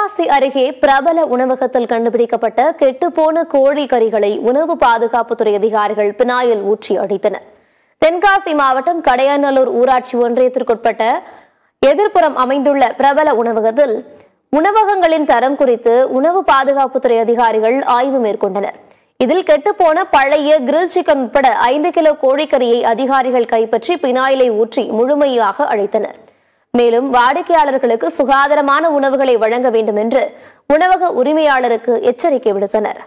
தென்காசி அருகே பிரபல உணவகத்தில் கண்டுபிடிக்கப்பட்ட கெட்டுப்போன கோழி கறிகளை உணவு பாதுகாப்புத்துறை அதிகாரிகள் பினாயில் ஊற்றி அடித்தனர் தென்காசி மாவட்டம் கடையநல்லூர் ஊராட்சி ஒன்றியத்திற்குட்பட்ட எதிர்ப்புறம் அமைந்துள்ள பிரபல உணவகத்தில் உணவகங்களின் தரம் குறித்து உணவு பாதுகாப்புத்துறை அதிகாரிகள் ஆய்வு மேற்கொண்டனர் இதில் கெட்டுப்போன பழைய கிரில் சிக்கன் உட்பட ஐந்து கிலோ கோழிக்கறியை அதிகாரிகள் கைப்பற்றி பினாயிலை ஊற்றி முழுமையாக அழைத்தனர் மேலும் வாடிக்கையாளர்களுக்கு சுகாதாரமான உணவுகளை வழங்க வேண்டும் என்று உணவக உரிமையாளருக்கு எச்சரிக்கை விடுத்தனர்